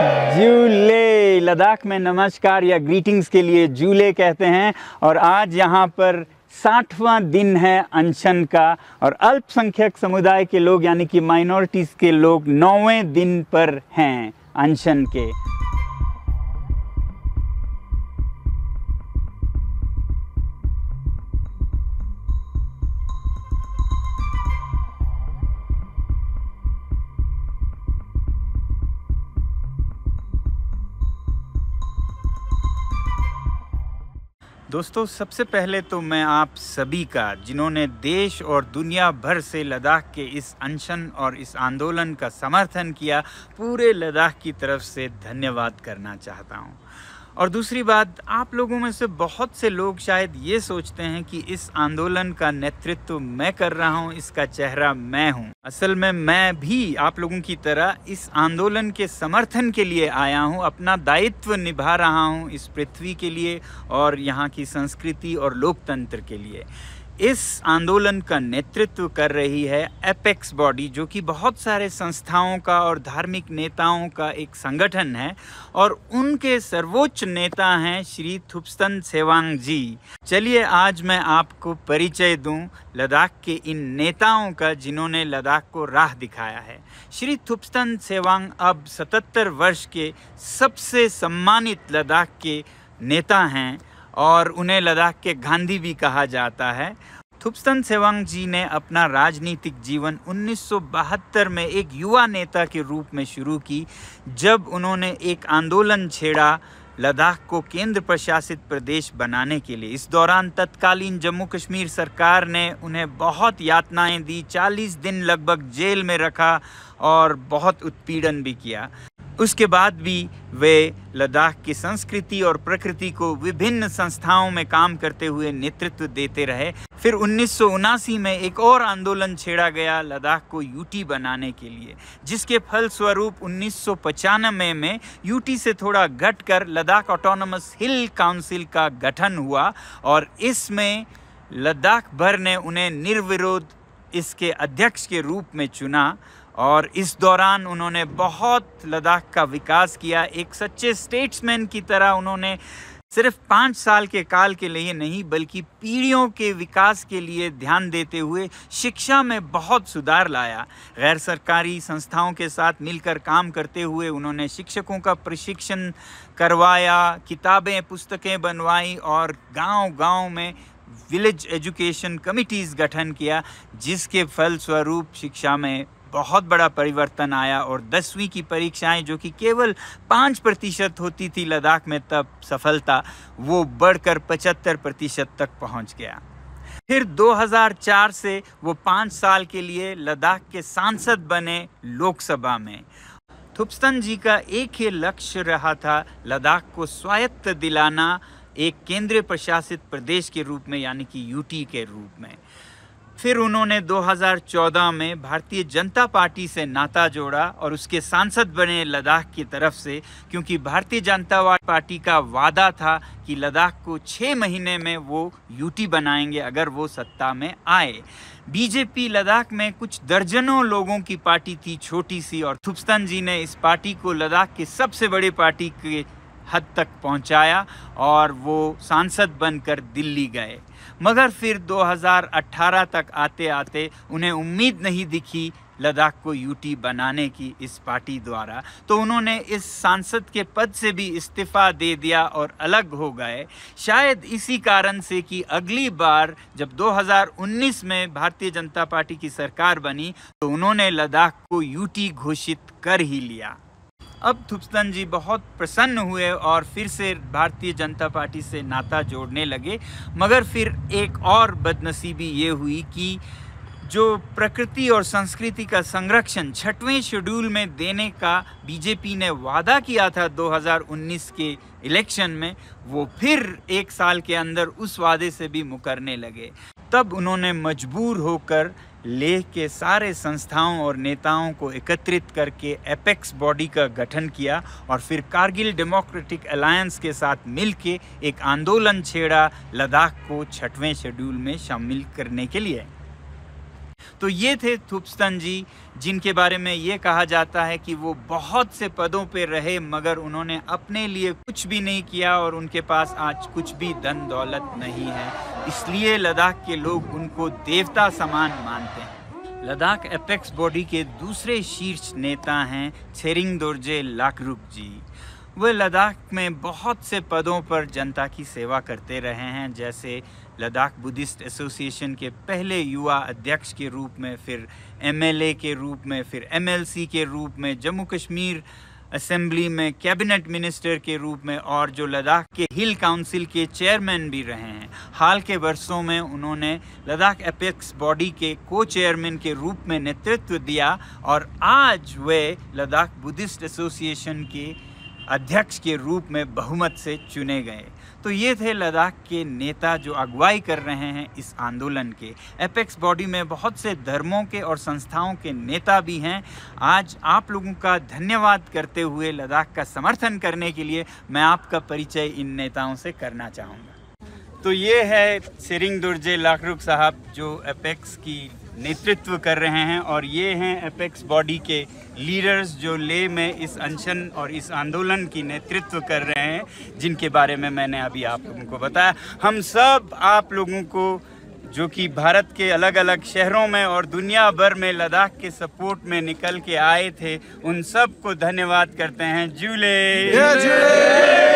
जूले लद्दाख में नमस्कार या ग्रीटिंग्स के लिए जूले कहते हैं और आज यहाँ पर साठवां दिन है अनशन का और अल्पसंख्यक समुदाय के लोग यानी कि माइनॉरिटीज़ के लोग नौवें दिन पर हैं अनशन के दोस्तों सबसे पहले तो मैं आप सभी का जिन्होंने देश और दुनिया भर से लद्दाख के इस अनशन और इस आंदोलन का समर्थन किया पूरे लद्दाख की तरफ से धन्यवाद करना चाहता हूँ और दूसरी बात आप लोगों में से बहुत से लोग शायद ये सोचते हैं कि इस आंदोलन का नेतृत्व मैं कर रहा हूँ इसका चेहरा मैं हूँ असल में मैं भी आप लोगों की तरह इस आंदोलन के समर्थन के लिए आया हूँ अपना दायित्व निभा रहा हूँ इस पृथ्वी के लिए और यहाँ की संस्कृति और लोकतंत्र के लिए इस आंदोलन का नेतृत्व कर रही है एपेक्स बॉडी जो कि बहुत सारे संस्थाओं का और धार्मिक नेताओं का एक संगठन है और उनके सर्वोच्च नेता हैं श्री थुपस्तन सेवांग जी चलिए आज मैं आपको परिचय दूं लद्दाख के इन नेताओं का जिन्होंने लद्दाख को राह दिखाया है श्री थुपस्तन सेवांग अब 77 वर्ष के सबसे सम्मानित लद्दाख के नेता हैं और उन्हें लद्दाख के गांधी भी कहा जाता है थुपस्तन सेवांग जी ने अपना राजनीतिक जीवन 1972 में एक युवा नेता के रूप में शुरू की जब उन्होंने एक आंदोलन छेड़ा लद्दाख को केंद्र प्रशासित प्रदेश बनाने के लिए इस दौरान तत्कालीन जम्मू कश्मीर सरकार ने उन्हें बहुत यातनाएं दी 40 दिन लगभग जेल में रखा और बहुत उत्पीड़न भी किया उसके बाद भी वे लद्दाख की संस्कृति और प्रकृति को विभिन्न संस्थाओं में काम करते हुए नेतृत्व देते रहे फिर उन्नीस में एक और आंदोलन छेड़ा गया लद्दाख को यूटी बनाने के लिए जिसके फलस्वरूप उन्नीस में, में यूटी से थोड़ा घटकर लद्दाख ऑटोनमस हिल काउंसिल का गठन हुआ और इसमें लद्दाख भर ने उन्हें निर्विरोध इसके अध्यक्ष के रूप में चुना और इस दौरान उन्होंने बहुत लद्दाख का विकास किया एक सच्चे स्टेट्समैन की तरह उन्होंने सिर्फ पाँच साल के काल के लिए नहीं बल्कि पीढ़ियों के विकास के लिए ध्यान देते हुए शिक्षा में बहुत सुधार लाया गैर सरकारी संस्थाओं के साथ मिलकर काम करते हुए उन्होंने शिक्षकों का प्रशिक्षण करवाया किताबें पुस्तकें बनवाई और गांव-गांव में विलेज एजुकेशन कमिटीज़ गठन किया जिसके फलस्वरूप शिक्षा में बहुत बड़ा परिवर्तन आया और दसवीं की परीक्षाएं जो कि केवल पाँच प्रतिशत होती थी लद्दाख में तब सफलता वो बढ़कर पचहत्तर प्रतिशत तक पहुंच गया फिर 2004 से वो पाँच साल के लिए लद्दाख के सांसद बने लोकसभा में थुपस्तन जी का एक ही लक्ष्य रहा था लद्दाख को स्वायत्त दिलाना एक केंद्र प्रशासित प्रदेश के रूप में यानी कि यूटी के रूप में फिर उन्होंने 2014 में भारतीय जनता पार्टी से नाता जोड़ा और उसके सांसद बने लद्दाख की तरफ से क्योंकि भारतीय जनता पार्टी का वादा था कि लद्दाख को छः महीने में वो यूटी बनाएंगे अगर वो सत्ता में आए बीजेपी लद्दाख में कुछ दर्जनों लोगों की पार्टी थी छोटी सी और थुपस्तन जी ने इस पार्टी को लद्दाख के सबसे बड़े पार्टी के हद तक पहुंचाया और वो सांसद बनकर दिल्ली गए मगर फिर 2018 तक आते आते उन्हें उम्मीद नहीं दिखी लद्दाख को यूटी बनाने की इस पार्टी द्वारा तो उन्होंने इस सांसद के पद से भी इस्तीफ़ा दे दिया और अलग हो गए शायद इसी कारण से कि अगली बार जब 2019 में भारतीय जनता पार्टी की सरकार बनी तो उन्होंने लद्दाख को यूटी घोषित कर ही लिया अब थुपस्तन जी बहुत प्रसन्न हुए और फिर से भारतीय जनता पार्टी से नाता जोड़ने लगे मगर फिर एक और बदनसीबी ये हुई कि जो प्रकृति और संस्कृति का संरक्षण छठवें शेड्यूल में देने का बीजेपी ने वादा किया था 2019 के इलेक्शन में वो फिर एक साल के अंदर उस वादे से भी मुकरने लगे तब उन्होंने मजबूर होकर लेह के सारे संस्थाओं और नेताओं को एकत्रित करके एपेक्स बॉडी का गठन किया और फिर कारगिल डेमोक्रेटिक अलायंस के साथ मिलके एक आंदोलन छेड़ा लद्दाख को छठवें शेड्यूल में शामिल करने के लिए तो ये थे थुपस्तन जी जिनके बारे में ये कहा जाता है कि वो बहुत से पदों पर रहे मगर उन्होंने अपने लिए कुछ भी नहीं किया और उनके पास आज कुछ भी धन दौलत नहीं है इसलिए लद्दाख के लोग उनको देवता समान मानते हैं लद्दाख एपेक्स बॉडी के दूसरे शीर्ष नेता हैं छेरिंग दोर्जे लाकरूप जी वे लद्दाख में बहुत से पदों पर जनता की सेवा करते रहे हैं जैसे लद्दाख बुद्धिस्ट एसोसिएशन के पहले युवा अध्यक्ष के रूप में फिर एमएलए के रूप में फिर एमएलसी के रूप में जम्मू कश्मीर असेंबली में कैबिनेट मिनिस्टर के रूप में और जो लद्दाख के हिल काउंसिल के चेयरमैन भी रहे हैं हाल के वर्षों में उन्होंने लद्दाख एपेक्स बॉडी के को चेयरमैन के रूप में नेतृत्व दिया और आज वे लद्दाख बुद्धिस्ट एसोसिएशन के अध्यक्ष के रूप में बहुमत से चुने गए तो ये थे लद्दाख के नेता जो अगुवाई कर रहे हैं इस आंदोलन के एपेक्स बॉडी में बहुत से धर्मों के और संस्थाओं के नेता भी हैं आज आप लोगों का धन्यवाद करते हुए लद्दाख का समर्थन करने के लिए मैं आपका परिचय इन नेताओं से करना चाहूँगा तो ये है सिरिंग दुर्जे लाखरुख साहब जो एपेक्स की नेतृत्व कर रहे हैं और ये हैं अपेक्स बॉडी के लीडर्स जो ले में इस अनशन और इस आंदोलन की नेतृत्व कर रहे हैं जिनके बारे में मैंने अभी आप लोगों को बताया हम सब आप लोगों को जो कि भारत के अलग अलग शहरों में और दुनिया भर में लद्दाख के सपोर्ट में निकल के आए थे उन सब को धन्यवाद करते हैं जूले, जूले।